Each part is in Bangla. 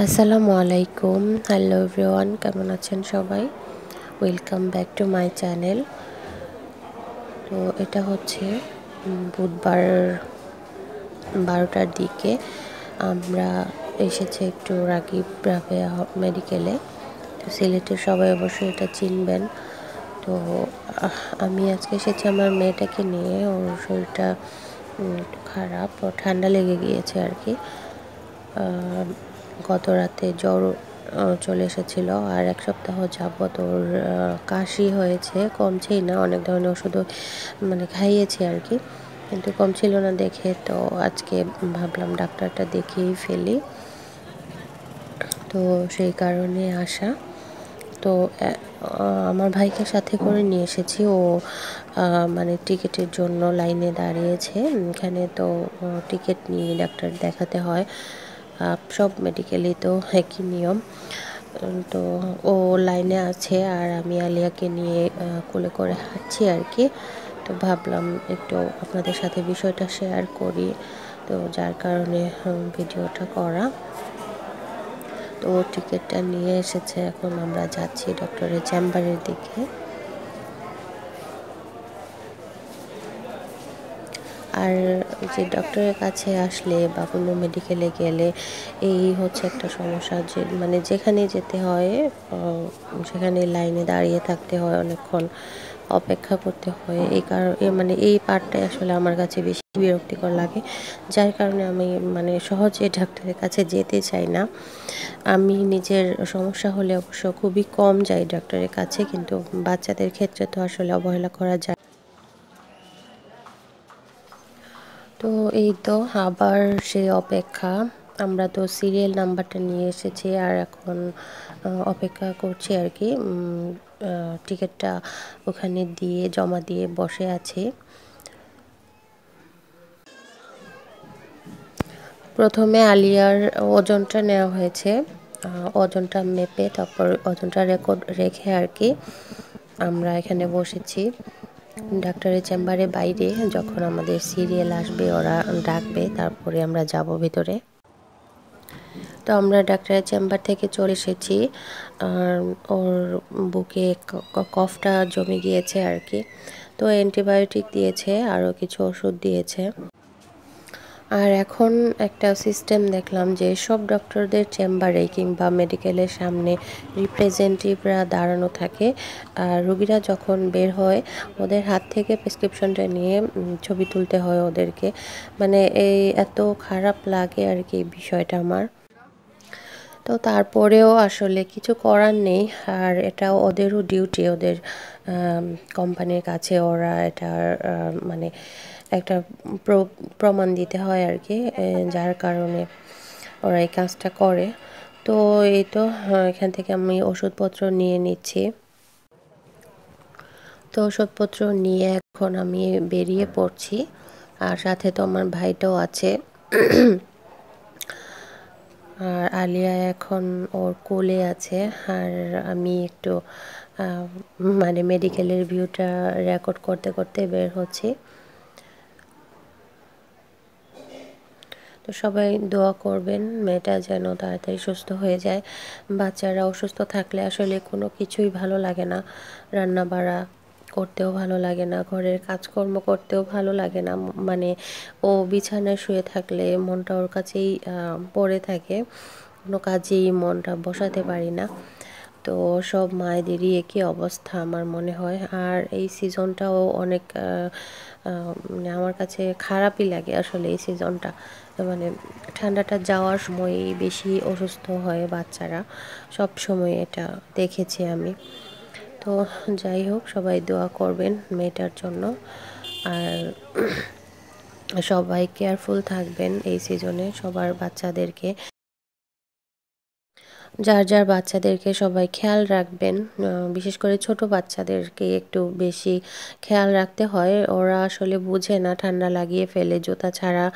আসসালামু আলাইকুম হ্যালো এভরিওয়ান কেমন আছেন সবাই welcome back to my channel তো এটা হচ্ছে বুধবার বারোটার দিকে আমরা এসেছি একটু রাকিব রাফেয়া মেডিকেলে তো সিলেটের সবাই অবশ্যই এটা চিনবেন তো আমি আজকে এসেছি আমার মেয়েটাকে নিয়ে ওর শরীরটা একটু খারাপ ও ঠান্ডা লেগে গিয়েছে আর কি গত রাতে জ্বর চলে এসেছিল আর এক সপ্তাহ যাবৎ ওর কাশি হয়েছে কমছেই না অনেক ধরনের ওষুধও মানে খাইয়েছি আর কি কিন্তু কম ছিল না দেখে তো আজকে ভাবলাম ডাক্তারটা দেখেই ফেলি তো সেই কারণে আসা তো আমার ভাইকে সাথে করে নিয়ে এসেছি ও মানে টিকিটের জন্য লাইনে দাঁড়িয়েছে এখানে তো টিকিট নিয়ে ডাক্তার দেখাতে হয় সব মেডিকেলই তো একই নিয়ম তো ও লাইনে আছে আর আমি আলিয়াকে নিয়ে কোলে করে হাঁটছি আর কি তো ভাবলাম একটু আপনাদের সাথে বিষয়টা শেয়ার করি তো যার কারণে ভিডিওটা করা তো ও টিকিটটা নিয়ে এসেছে এখন আমরা যাচ্ছি ডক্টরের চেম্বারের দিকে আর যে ডক্টরের কাছে আসলে বা কোনো মেডিকেলে গেলে এই হচ্ছে একটা সমস্যা যে মানে যেখানে যেতে হয় সেখানে লাইনে দাঁড়িয়ে থাকতে হয় অনেকক্ষণ অপেক্ষা করতে হয় এই কারণে মানে এই পার্টটাই আসলে আমার কাছে বেশি বিরক্তিকর লাগে যার কারণে আমি মানে সহজে ডাক্তারের কাছে যেতে চাই না আমি নিজের সমস্যা হলে অবশ্য খুবই কম যাই ডাক্তারের কাছে কিন্তু বাচ্চাদের ক্ষেত্রে তো আসলে অবহেলা করা যায় তো এই তো আবার সে অপেক্ষা আমরা তো সিরিয়াল নাম্বারটা নিয়ে এসেছি আর এখন অপেক্ষা করছি আর কি টিকিটটা ওখানে দিয়ে জমা দিয়ে বসে আছি প্রথমে আলিয়ার ওজনটা নেওয়া হয়েছে ওজনটা মেপে তারপর ওজনটা রেকর্ড রেখে আর কি আমরা এখানে বসেছি ডাক্তারের চেম্বারে বাইরে যখন আমাদের সিরিয়াল আসবে ওরা ডাকবে তারপরে আমরা যাব ভিতরে তো আমরা ডাক্তারের চেম্বার থেকে চলে এসেছি আর ওর বুকে কফটা জমে গিয়েছে আর কি তো অ্যান্টিবায়োটিক দিয়েছে আরও কিছু ওষুধ দিয়েছে আর এখন একটা সিস্টেম দেখলাম যে সব ডক্টরদের চেম্বারে কিংবা মেডিকেলের সামনে রিপ্রেজেন্টেটিভরা দাঁড়ানো থাকে আর রুগীরা যখন বের হয় ওদের হাত থেকে প্রেসক্রিপশনটা নিয়ে ছবি তুলতে হয় ওদেরকে মানে এই এত খারাপ লাগে আর কি বিষয়টা আমার তো তারপরেও আসলে কিছু করার নেই আর এটা ওদেরও ডিউটি ওদের কোম্পানির কাছে ওরা এটা মানে একটা প্রমাণ দিতে হয় আর কি যার কারণে ওরা এই কাজটা করে তো এই তো এখান থেকে আমি ওষুধপত্র নিয়ে নিচ্ছি তো ওষুধপত্র নিয়ে এখন আমি বেরিয়ে পড়ছি আর সাথে তো আমার ভাইটাও আছে আর আলিয়া এখন ওর কোলে আছে আর আমি একটু মানে মেডিকেলের ভিউটা রেকর্ড করতে করতে বের হচ্ছি তো সবাই দোয়া করবেন মেয়েটা যেন তাড়াতাড়ি সুস্থ হয়ে যায় বাচ্চারা অসুস্থ থাকলে আসলে কোনো কিছুই ভালো লাগে না রান্না বাড়া করতেও ভালো লাগে না ঘরের কাজকর্ম করতেও ভালো লাগে না মানে ও বিছানায় শুয়ে থাকলে মনটা ওর কাছেই পড়ে থাকে কোনো কাজেই মনটা বসাতে পারি না তো সব মায়েদেরই একই অবস্থা আমার মনে হয় আর এই সিজনটাও অনেক মানে আমার কাছে খারাপই লাগে আসলে এই সিজনটা মানে ঠান্ডাটা যাওয়ার সময় বেশি অসুস্থ হয় বাচ্চারা সব সময় এটা দেখেছি আমি তো যাই হোক সবাই দোয়া করবেন মেয়েটার জন্য আর সবাই কেয়ারফুল থাকবেন এই সিজনে সবার বাচ্চাদেরকে যার যার বাচ্চাদেরকে সবাই খেয়াল রাখবেন বিশেষ করে ছোট বাচ্চাদেরকে একটু বেশি খেয়াল রাখতে হয় ওরা আসলে বুঝে না ঠান্ডা লাগিয়ে ফেলে জুতা ছাড়া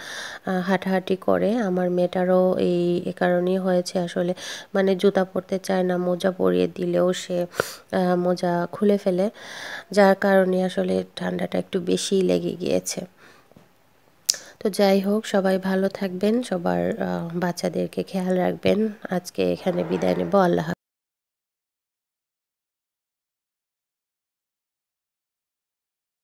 হাঁটাহাঁটি করে আমার মেয়েটারও এই এ কারণেই হয়েছে আসলে মানে জুতা পরতে চায় না মোজা পরিয়ে দিলেও সে মোজা খুলে ফেলে যার কারণে আসলে ঠান্ডাটা একটু বেশি লেগে গিয়েছে তো যাই হোক সবাই ভালো থাকবেন সবার বাচ্চাদেরকে খেয়াল রাখবেন আজকে এখানে বিদায় নেব আল্লাহ